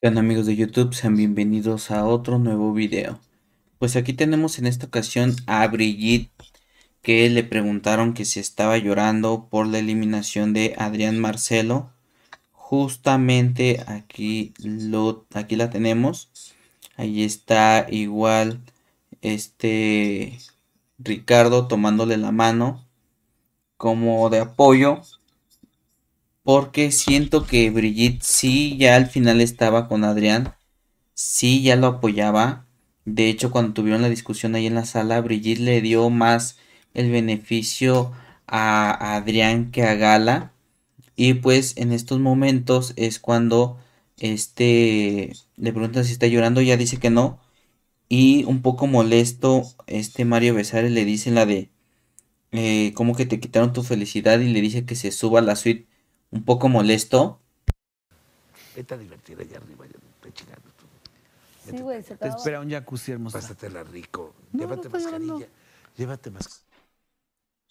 bueno, amigos de YouTube? Sean bienvenidos a otro nuevo video. Pues aquí tenemos en esta ocasión a Brigitte que le preguntaron que si estaba llorando por la eliminación de Adrián Marcelo. Justamente aquí, lo, aquí la tenemos. Ahí está igual este Ricardo tomándole la mano como de apoyo porque siento que Brigitte sí ya al final estaba con Adrián. Sí ya lo apoyaba. De hecho, cuando tuvieron la discusión ahí en la sala, Brigitte le dio más el beneficio a Adrián que a Gala. Y pues en estos momentos es cuando este le preguntan si está llorando, ya dice que no. Y un poco molesto, este Mario Besares le dice la de eh, como que te quitaron tu felicidad y le dice que se suba a la suite un poco molesto. allá arriba, un jacuzzi hermoso. rico. llévate Llévate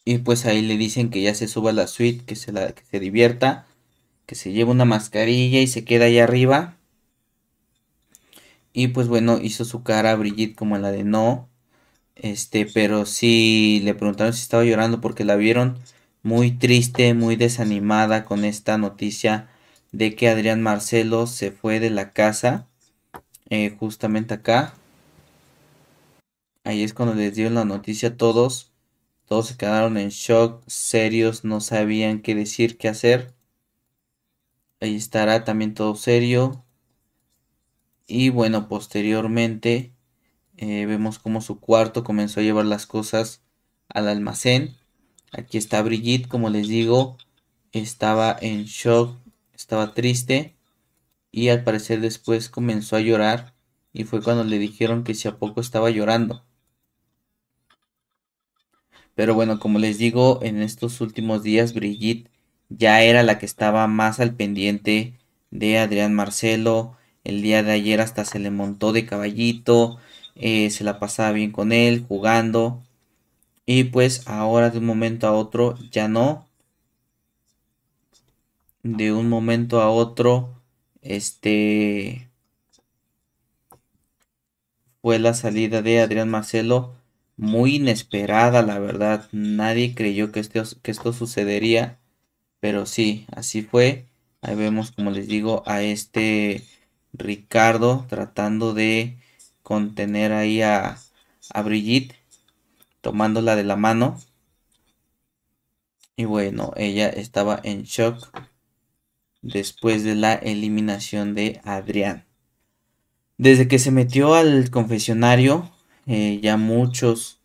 Y pues ahí le dicen que ya se suba a la suite, que se, la, se divierta, que se lleve una mascarilla y se queda ahí arriba. Y pues bueno, hizo su cara a Brigitte como la de no. Este, pero sí le preguntaron si estaba llorando porque la vieron muy triste, muy desanimada con esta noticia de que Adrián Marcelo se fue de la casa, eh, justamente acá. Ahí es cuando les dio la noticia a todos. Todos se quedaron en shock, serios, no sabían qué decir, qué hacer. Ahí estará también todo serio. Y bueno, posteriormente eh, vemos cómo su cuarto comenzó a llevar las cosas al almacén. Aquí está Brigitte, como les digo, estaba en shock, estaba triste y al parecer después comenzó a llorar y fue cuando le dijeron que si a poco estaba llorando. Pero bueno, como les digo, en estos últimos días Brigitte ya era la que estaba más al pendiente de Adrián Marcelo. El día de ayer hasta se le montó de caballito, eh, se la pasaba bien con él, jugando. Y pues ahora de un momento a otro ya no. De un momento a otro, este fue la salida de Adrián Marcelo muy inesperada, la verdad. Nadie creyó que esto, que esto sucedería, pero sí, así fue. Ahí vemos, como les digo, a este Ricardo tratando de contener ahí a, a Brigitte tomándola de la mano. Y bueno, ella estaba en shock después de la eliminación de Adrián. Desde que se metió al confesionario, eh, ya muchos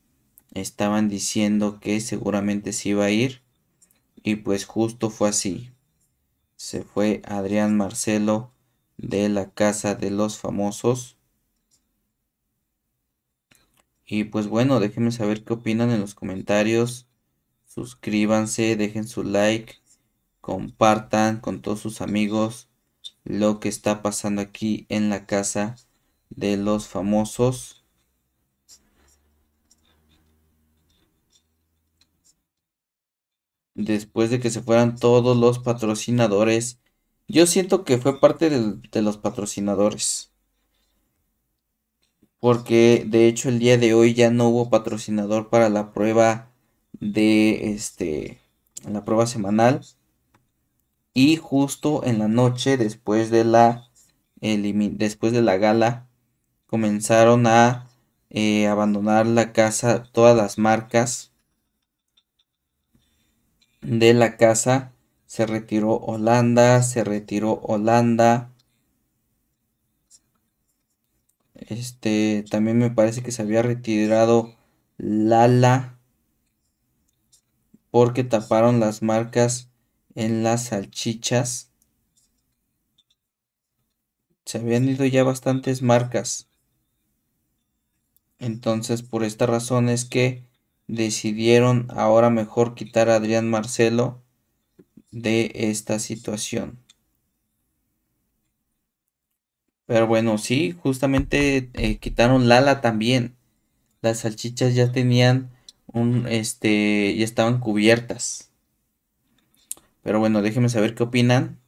estaban diciendo que seguramente se iba a ir. Y pues justo fue así. Se fue Adrián Marcelo de la casa de los famosos. Y pues bueno, déjenme saber qué opinan en los comentarios. Suscríbanse, dejen su like, compartan con todos sus amigos lo que está pasando aquí en la casa de los famosos. Después de que se fueran todos los patrocinadores, yo siento que fue parte de, de los patrocinadores porque de hecho el día de hoy ya no hubo patrocinador para la prueba de este la prueba semanal y justo en la noche después de la después de la gala comenzaron a eh, abandonar la casa todas las marcas de la casa se retiró Holanda se retiró Holanda Este, también me parece que se había retirado Lala porque taparon las marcas en las salchichas. Se habían ido ya bastantes marcas. Entonces, por esta razón es que decidieron ahora mejor quitar a Adrián Marcelo de esta situación. Pero bueno, sí, justamente eh, quitaron Lala también. Las salchichas ya tenían un, este, ya estaban cubiertas. Pero bueno, déjenme saber qué opinan.